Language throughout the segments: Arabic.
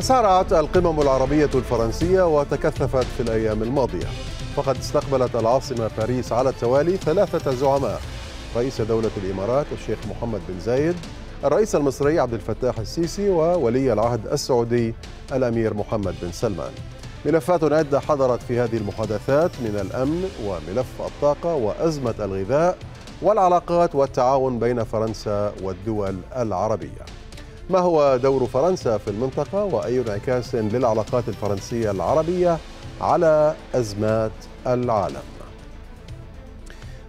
تسارعت القمم العربية الفرنسية وتكثفت في الأيام الماضية فقد استقبلت العاصمة باريس على التوالي ثلاثة زعماء رئيس دولة الإمارات الشيخ محمد بن زايد الرئيس المصري عبد الفتاح السيسي وولي العهد السعودي الأمير محمد بن سلمان ملفات عدة حضرت في هذه المحادثات من الأمن وملف الطاقة وأزمة الغذاء والعلاقات والتعاون بين فرنسا والدول العربيه ما هو دور فرنسا في المنطقة وأي انعكاس للعلاقات الفرنسية العربية على أزمات العالم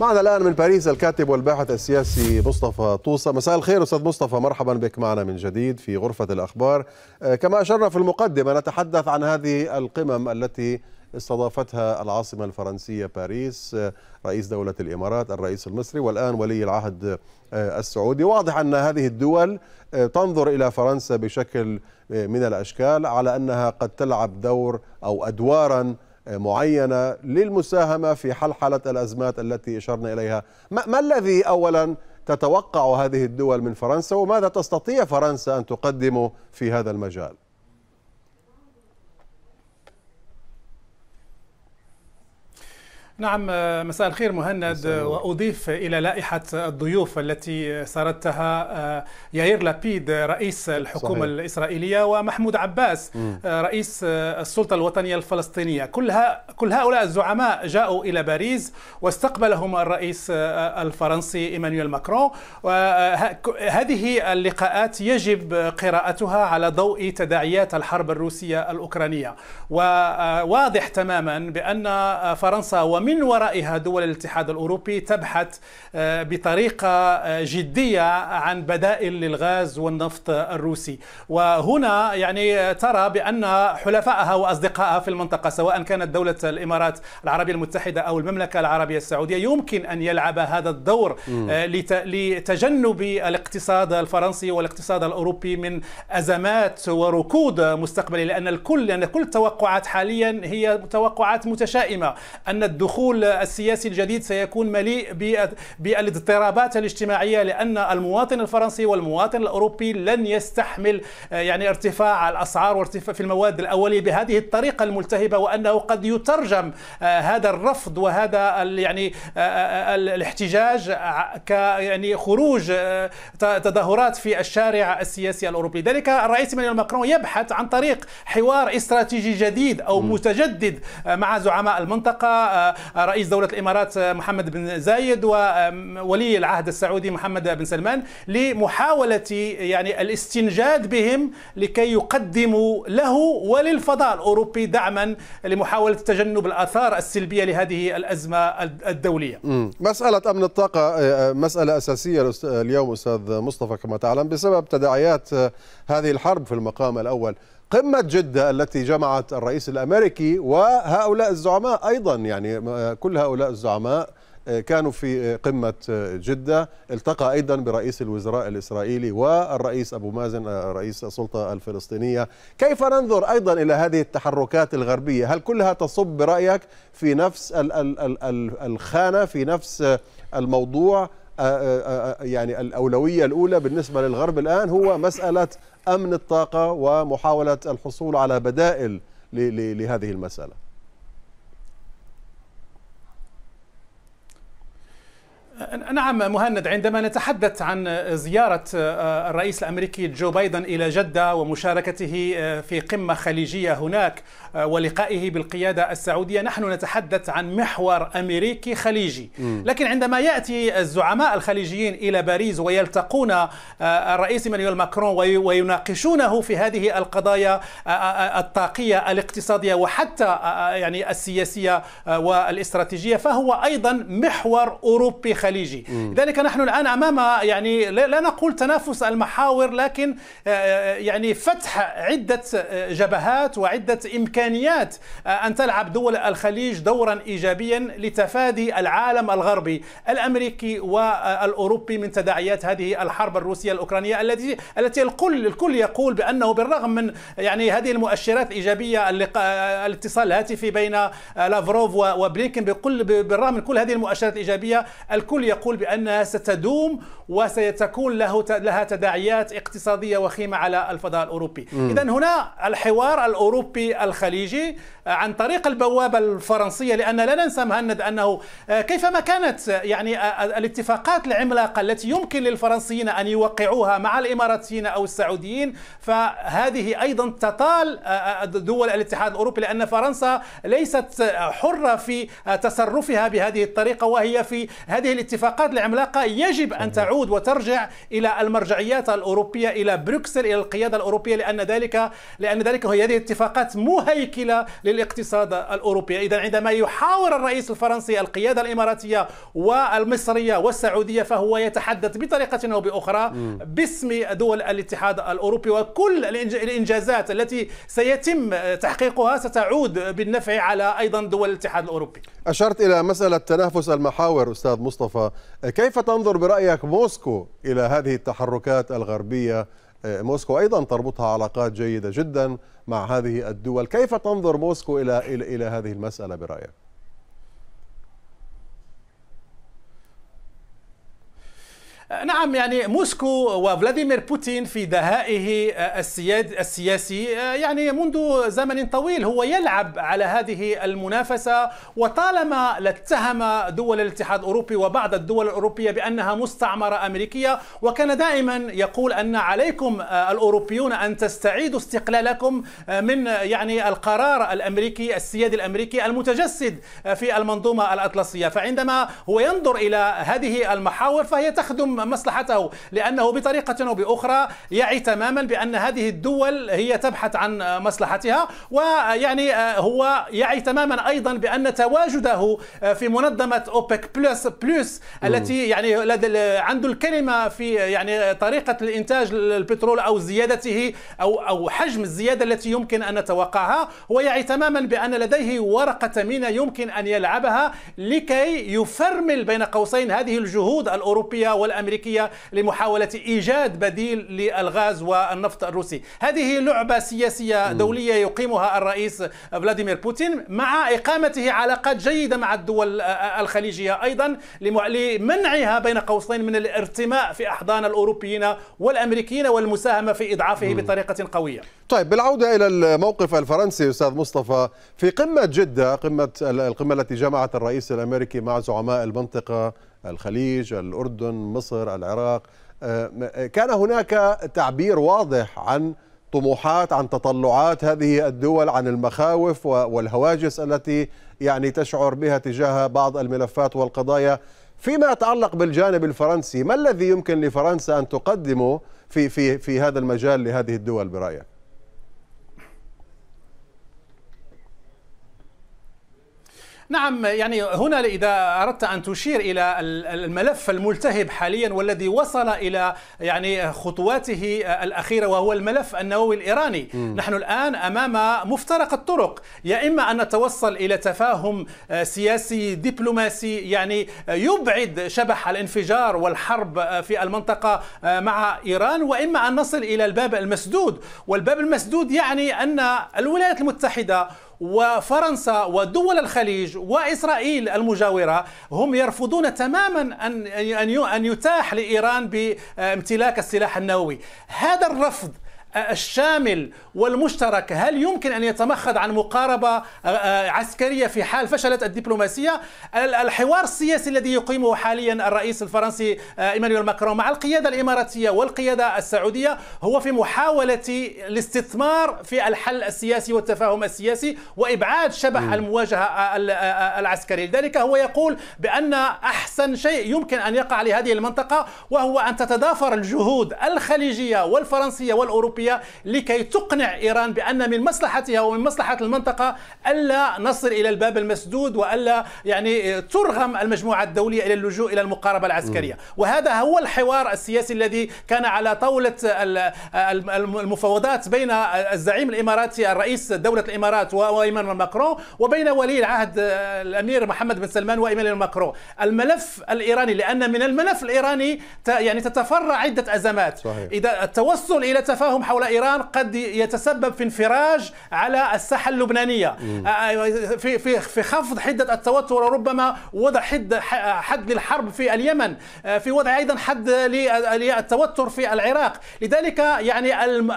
معنا الآن من باريس الكاتب والباحث السياسي مصطفى طوسة مساء الخير أستاذ مصطفى مرحبا بك معنا من جديد في غرفة الأخبار آه، كما أشرنا في المقدمة نتحدث عن هذه القمم التي استضافتها العاصمة الفرنسية باريس رئيس دولة الإمارات الرئيس المصري والآن ولي العهد آه، السعودي واضح أن هذه الدول آه، تنظر إلى فرنسا بشكل آه، من الأشكال على أنها قد تلعب دور أو أدواراً معينة للمساهمة في حل حالة الأزمات التي إشرنا إليها ما الذي أولا تتوقع هذه الدول من فرنسا وماذا تستطيع فرنسا أن تقدمه في هذا المجال نعم آه، مساء الخير مهند آه، واضيف الى لائحه الضيوف التي سردتها آه، ياير لابيد رئيس الحكومه صحيح. الاسرائيليه ومحمود عباس م. رئيس السلطه الوطنيه الفلسطينيه كلها كل هؤلاء الزعماء جاءوا الى باريس واستقبلهم الرئيس الفرنسي ايمانويل ماكرون وهذه اللقاءات يجب قراءتها على ضوء تداعيات الحرب الروسيه الاوكرانيه وواضح تماما بان فرنسا ومن من ورائها دول الاتحاد الأوروبي تبحث آه، بطريقة آه، جدية عن بدائل للغاز والنفط الروسي وهنا يعني آه، ترى بأن حلفائها وأصدقائها في المنطقة سواء كانت دولة الإمارات العربية المتحدة أو المملكة العربية السعودية يمكن أن يلعب هذا الدور لتجنب الاقتصاد الفرنسي والاقتصاد الأوروبي من أزمات وركود مستقبلي لأن الكل لأن كل التوقعات حاليا هي توقعات متشائمة أن الدخول العقول السياسي الجديد سيكون مليء بالاضطرابات الاجتماعيه لان المواطن الفرنسي والمواطن الاوروبي لن يستحمل آه، يعني ارتفاع الاسعار وارتفاع في المواد الاوليه بهذه الطريقه الملتهبه وانه قد يترجم آه، هذا الرفض وهذا يعني آه، الاحتجاج ك يعني خروج تظاهرات في الشارع السياسي الاوروبي لذلك الرئيس ايمانويل ماكرون يبحث عن طريق حوار استراتيجي جديد او متجدد مع زعماء المنطقه رئيس دولة الإمارات آه، محمد بن زايد وولي العهد السعودي محمد بن سلمان لمحاولة يعني الاستنجاد بهم لكي يقدموا له وللفضاء الأوروبي دعما لمحاولة تجنب الآثار السلبية لهذه الأزمة الدولية مسألة أمن الطاقة آه، آه، مسألة أساسية اليوم أستاذ مصطفى كما تعلم بسبب تداعيات هذه الحرب في المقام الأول قمة جدة التي جمعت الرئيس الأمريكي وهؤلاء الزعماء أيضا يعني كل هؤلاء الزعماء آه، كانوا في آه، قمة آه، جدة التقى أيضا برئيس الوزراء الإسرائيلي والرئيس أبو مازن رئيس السلطة الفلسطينية كيف ننظر أيضا إلى هذه التحركات الغربية هل كلها تصب برأيك في نفس الخانة في نفس الموضوع يعني الأولوية الأولى بالنسبة للغرب الآن هو مسألة أمن الطاقة ومحاولة الحصول على بدائل لهذه المسألة نعم مهند عندما نتحدث عن زيارة آه، الرئيس الأمريكي جو بايدن إلى جدة ومشاركته آه، في قمة خليجية هناك آه، ولقائه بالقيادة السعودية نحن نتحدث عن محور أمريكي خليجي لكن عندما يأتي الزعماء الخليجيين إلى باريس ويلتقون الرئيس مانويل ماكرون ويناقشونه في هذه القضايا الطاقية الاقتصادية وحتى يعني السياسية والاستراتيجية فهو أيضا محور أوروبي خليجي الخليجي لذلك نحن الآن أمام يعني لا نقول تنافس المحاور لكن آه، آه، يعني فتح عدة آه، جبهات وعدة إمكانيات أن تلعب دول الخليج دورا إيجابيا لتفادي العالم الغربي الأمريكي والأوروبي من تداعيات هذه الحرب الروسية الأوكرانية التي التي الكل الكل يقول بأنه بالرغم من يعني هذه المؤشرات الإيجابية اللقاء الاتصال الهاتفي بين لافروف وبلينكن بالرغم من كل هذه المؤشرات الإيجابية الكل الكل يقول بأنها ستدوم وسيتكون له لها تداعيات اقتصادية وخيمة على الفضاء الأوروبي إذا هنا الحوار الأوروبي الخليجي عن طريق البوابة الفرنسية لأن لا ننسى مهند أنه آه، كيفما كانت آه، يعني آه، الاتفاقات العملاقة التي يمكن للفرنسيين أن يوقعوها مع الإماراتيين أو السعوديين فهذه أيضا تطال دول الاتحاد الأوروبي لأن فرنسا ليست حرة في تصرفها بهذه الطريقة وهي في هذه الاتفاقات العملاقة يجب أن تعود وترجع إلى المرجعيات الأوروبية إلى بروكسل إلى القيادة الأوروبية لأن ذلك لأن ذلك هي هذه الاتفاقات مهيكلة للاقتصاد الأوروبي إذا عندما يحاور الرئيس الفرنسي القيادة الإماراتية والمصرية والسعودية فهو يتحدث بطريقة أو بأخرى باسم دول الاتحاد الأوروبي وكل الإنجازات التي سيتم تحقيقها ستعود بالنفع على أيضا دول الاتحاد الأوروبي أشرت إلى مسألة تنافس المحاور أستاذ مصطفى مصطفى كيف تنظر برأيك موسكو إلى هذه التحركات الغربية موسكو أيضا تربطها علاقات جيدة جدا مع هذه الدول كيف تنظر موسكو إلى, إلى, إلى هذه المسألة برأيك نعم يعني موسكو وفلاديمير بوتين في دهائه آه، السياد السياسي آه، يعني منذ زمن طويل هو يلعب على هذه المنافسة وطالما لاتهم دول الاتحاد الأوروبي وبعض الدول الأوروبية بأنها مستعمرة أمريكية وكان دائما يقول أن عليكم آه، الأوروبيون أن تستعيدوا استقلالكم من يعني القرار الأمريكي السيادي الأمريكي المتجسد في المنظومة الأطلسية فعندما هو ينظر إلى هذه المحاور فهي تخدم مصلحته لأنه بطريقة أو بأخرى يعي تماما بأن هذه الدول هي تبحث عن مصلحتها ويعني آه، هو يعي تماما أيضا بأن تواجده آه، في منظمة أوبك بلس بلس التي يعني عنده الكلمة في يعني طريقة الإنتاج البترول أو زيادته أو أو حجم الزيادة التي يمكن أن نتوقعها هو يعي تماما بأن لديه ورقة ثمينة يمكن أن يلعبها لكي يفرمل بين قوسين هذه الجهود الأوروبية والأمريكية الأمريكية لمحاولة إيجاد بديل للغاز والنفط الروسي هذه لعبة سياسية دولية يقيمها الرئيس فلاديمير بوتين مع إقامته علاقات جيدة مع الدول الخليجية أيضا لمنعها بين قوسين من الارتماء في أحضان الأوروبيين والأمريكيين والمساهمة في إضعافه بطريقة قوية طيب بالعودة إلى الموقف الفرنسي أستاذ مصطفى في قمة جدة قمة القمة التي جمعت الرئيس الأمريكي مع زعماء المنطقة الخليج الأردن مصر العراق آه، آه، كان هناك تعبير واضح عن طموحات عن تطلعات هذه الدول عن المخاوف والهواجس التي يعني تشعر بها تجاه بعض الملفات والقضايا فيما يتعلق بالجانب الفرنسي ما الذي يمكن لفرنسا أن تقدمه في, في, في هذا المجال لهذه الدول برأيك؟ نعم يعني هنا إذا أردت أن تشير إلى الملف الملتهب حاليا والذي وصل إلى يعني خطواته الأخيرة وهو الملف النووي الإيراني م. نحن الآن أمام مفترق الطرق يا إما أن نتوصل إلى تفاهم آه، سياسي دبلوماسي يعني يبعد شبح الانفجار والحرب آه، في المنطقة آه، مع إيران وإما أن نصل إلى الباب المسدود والباب المسدود يعني أن الولايات المتحدة وفرنسا ودول الخليج وإسرائيل المجاورة هم يرفضون تماما أن أن يتاح لإيران بامتلاك السلاح النووي هذا الرفض الشامل والمشترك هل يمكن ان يتمخض عن مقاربه آه، آه، عسكريه في حال فشلت الدبلوماسيه؟ الحوار السياسي الذي يقيمه حاليا الرئيس الفرنسي آه، ايمانويل ماكرون مع القياده الاماراتيه والقياده السعوديه هو في محاوله الاستثمار في الحل السياسي والتفاهم السياسي وابعاد شبح المواجهه العسكريه، لذلك هو يقول بان احسن شيء يمكن ان يقع لهذه المنطقه وهو ان تتضافر الجهود الخليجيه والفرنسيه والاوروبيه الأوروبية لكي تقنع إيران بأن من مصلحتها ومن مصلحة المنطقة ألا نصل إلى الباب المسدود وألا يعني ترغم المجموعة الدولية إلى اللجوء إلى المقاربة العسكرية وهذا هو الحوار السياسي الذي كان على طاولة المفاوضات بين الزعيم الإماراتي الرئيس دولة الإمارات وإيمان ماكرون وبين ولي العهد الأمير محمد بن سلمان وإيمان ماكرون الملف الإيراني لأن من الملف الإيراني يعني تتفرع عدة أزمات صحيح. إذا التوصل إلى تفاهم حول إيران قد يتسبب في انفراج على الساحة اللبنانية آه، آه، في في في خفض حدة التوتر وربما وضع حد حد للحرب في اليمن آه، في وضع أيضا حد للتوتر في العراق لذلك يعني أم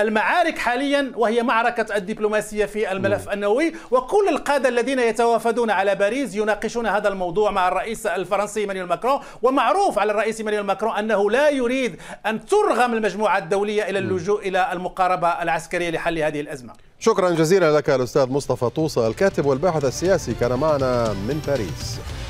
المعارك حاليا وهي معركة الدبلوماسية في الملف النووي وكل القادة الذين يتوافدون على باريس يناقشون هذا الموضوع مع الرئيس الفرنسي مانويل ماكرون ومعروف على الرئيس مانويل ماكرون أنه لا يريد أن ترغم المجال المجموعة الدولية إلى اللجوء إلى المقاربة العسكرية لحل هذه الأزمة شكرا جزيلا لك الأستاذ مصطفى طوسة الكاتب والباحث السياسي كان معنا من باريس